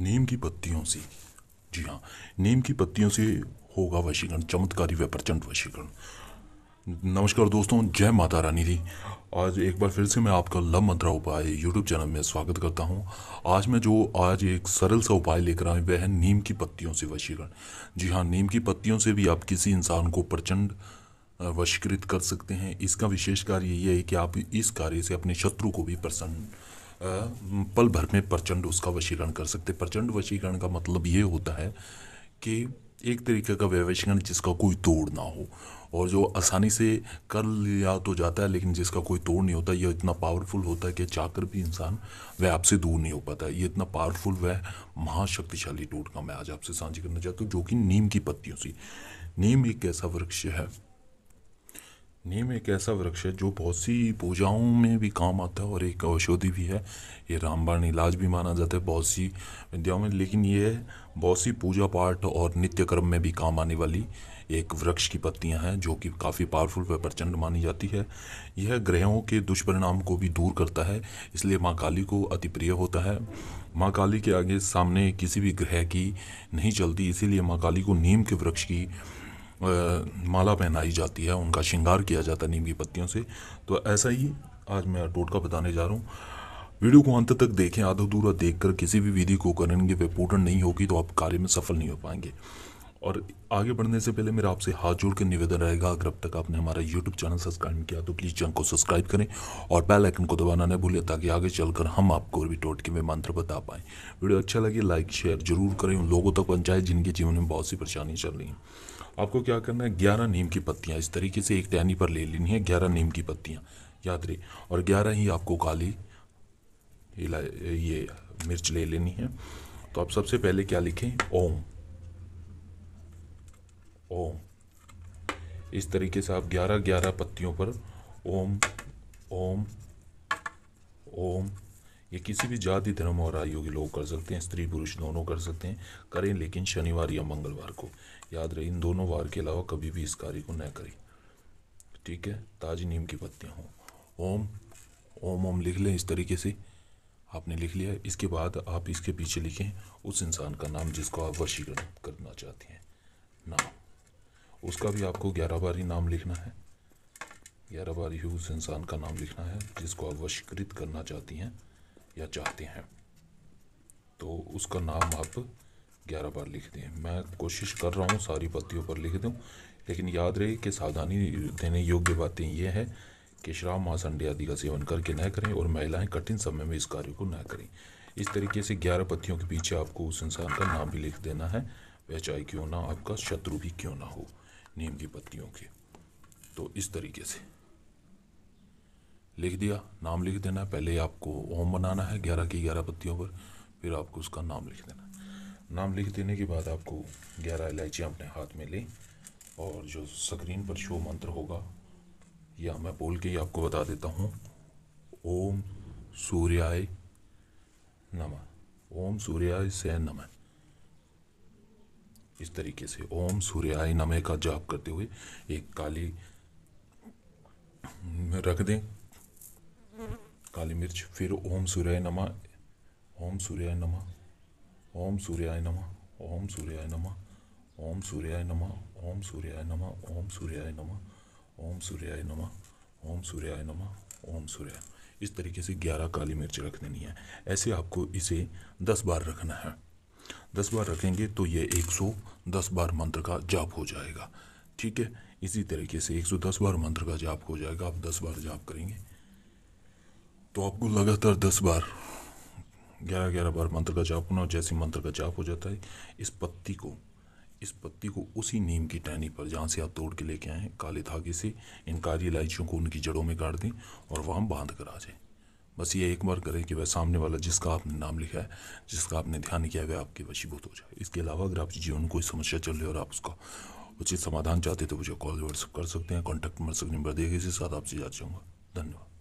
नीम की पत्तियों से जी हाँ नीम की पत्तियों से होगा वशीकरण चमत्कारी व प्रचंड वशीकरण नमस्कार दोस्तों जय माता रानी जी आज एक बार फिर से मैं आपका लव मंत्रा उपाय यूट्यूब चैनल में स्वागत करता हूँ आज मैं जो आज एक सरल सा उपाय लेकर आया वह है नीम की पत्तियों से वशीकरण जी हाँ नीम की पत्तियों से भी आप किसी इंसान को प्रचंड वशीकृत कर सकते हैं इसका विशेष कार्य यही है कि आप इस कार्य से अपने शत्रु को भी प्रसन्न पल भर में प्रचंड उसका वशीकरण कर सकते प्रचंड वशीकरण का मतलब ये होता है कि एक तरीके का व्यवशीकरण जिसका कोई तोड़ ना हो और जो आसानी से कर लिया तो जाता है लेकिन जिसका कोई तोड़ नहीं होता यह इतना पावरफुल होता है कि चाकर भी इंसान वह आपसे दूर नहीं हो पाता ये इतना पावरफुल वह महाशक्तिशाली टोटका मैं आज आपसे साझी करना चाहता हूँ जो कि नीम की पत्तियों से नीम एक ऐसा वृक्ष है नीम एक ऐसा वृक्ष है जो बहुत सी पूजाओं में भी काम आता है और एक औषधि भी है ये रामबाण इलाज भी माना जाता है बहुत सी विद्याओं में लेकिन ये बहुत सी पूजा पाठ और नित्य कर्म में भी काम आने वाली एक वृक्ष की पत्तियां हैं जो कि काफ़ी पावरफुल व प्रचंड मानी जाती है यह ग्रहों के दुष्परिणाम को भी दूर करता है इसलिए माँ काली को अति प्रिय होता है माँ काली के आगे सामने किसी भी ग्रह की नहीं चलती इसीलिए माँ काली को नीम के वृक्ष की माला पहनाई जाती है उनका श्रृंगार किया जाता है नीम की पत्तियों से तो ऐसा ही आज मैं टोटका बताने जा रहा हूँ वीडियो को अंत तक देखें आधा दूरा देखकर किसी भी विधि को करेंगे वे पूर्ण नहीं होगी तो आप कार्य में सफल नहीं हो पाएंगे और आगे बढ़ने से पहले मेरा आपसे हाथ जोड़ के निवेदन रहेगा अगर अब तक आपने हमारा यूट्यूब चैनल सब्सक्राइब नहीं किया तो प्लीज़ चैनल को सब्सक्राइब करें और बेल आइकन को दबाना न भूलें ताकि आगे चलकर हम आपको और भी टोटके में मंत्र बता पाएँ वीडियो अच्छा लगे लाइक शेयर जरूर करें उन लोगों तक पहुँचाएं जिनके जीवन में बहुत सी परेशानियाँ चल रही हैं आपको क्या करना है ग्यारह नीम की पत्तियाँ इस तरीके से एक टहनी पर ले लेनी है ग्यारह नीम की पत्तियाँ याद रही और ग्यारह ही आपको काली ये मिर्च ले लेनी है तो आप सबसे पहले क्या लिखें ओम ओम इस तरीके से आप ग्यारह ग्यारह पत्तियों पर ओम ओम ओम ये किसी भी जाति धर्म और आयु के लोग कर सकते हैं स्त्री पुरुष दोनों कर सकते हैं करें लेकिन शनिवार या मंगलवार को याद रहे इन दोनों वार के अलावा कभी भी इस कार्य को न करें ठीक है ताजी नीम की पत्तियाँ हों ओम ओम ओम लिख लें इस तरीके से आपने लिख लिया इसके बाद आप इसके पीछे लिखें उस इंसान का नाम जिसको आप वशीकरण करना चाहते हैं नाम उसका भी आपको ग्यारह बार ही नाम लिखना है ग्यारह बार ही उस इंसान का नाम लिखना है जिसको आप वशीकृत करना चाहती हैं या चाहते हैं तो उसका नाम आप ग्यारह बार लिख दें मैं कोशिश कर रहा हूँ सारी पत्तियों पर लिख दूँ लेकिन याद रहे कि सावधानी देने योग्य बातें यह है कि शराब मांस अंडे आदि का सेवन करके न करें और महिलाएं कठिन समय में इस कार्य को न करें इस तरीके से ग्यारह पत्तियों के पीछे आपको उस इंसान का नाम भी लिख देना है वह चाहे क्यों ना आपका शत्रु भी क्यों ना हो नीम की पत्तियों के तो इस तरीके से लिख दिया नाम लिख देना है पहले आपको ओम बनाना है ग्यारह की ग्यारह पत्तियों पर फिर आपको उसका नाम लिख देना नाम लिख देने के बाद आपको ग्यारह इलायची अपने हाथ में लें और जो स्क्रीन पर शो मंत्र होगा या मैं बोल के ही आपको बता देता हूँ ओम सूर्याय नमः ओम सूर्याय से नमः इस तरीके से ओम सूर्याय नमः का जाप करते हुए एक काली रख दें काली मिर्च फिर ओम सूर्याय नमः ओम सूर्याय नमः ओम सूर्याय नमः ओम सूर्याय नमः ओम सूर्याय नमः ओम सूर्याय नमः ओम सूर्याय नमः ओम सूर्याय नमः ओम सूर्याय नमः ओम सूर्याय इस तरीके से ग्यारह काली मिर्च रख देनी है ऐसे आपको इसे दस बार रखना है दस बार रखेंगे तो ये एक सौ दस बार मंत्र का जाप हो जाएगा ठीक है इसी तरीके से एक सौ दस बार मंत्र का जाप हो जाएगा आप दस बार जाप करेंगे तो आपको लगातार दस बार ग्यारह ग्यारह बार मंत्र का जाप होना जैसे मंत्र का जाप हो जाता है इस पत्ती को इस पत्ती को उसी नीम की टहनी पर जहाँ से आप तोड़ के लेके आए काले धागे से इन काली इलायचियों को उनकी जड़ों में गाड़ दें और वहाँ बांध कर आ जाएँ बस ये एक बार करें कि वह सामने वाला जिसका आपने नाम लिखा है जिसका आपने ध्यान किया वह आपके वशीभूत हो जाए इसके अलावा अगर आपके जीवन कोई समस्या चल रही है और आप उसका उचित समाधान चाहते तो मुझे कॉल व्हाट्सअप कर सकते हैं कॉन्टैक्ट नंबर सकते नंबर देखिए इसी साथ आपसे जा चाहूँगा धन्यवाद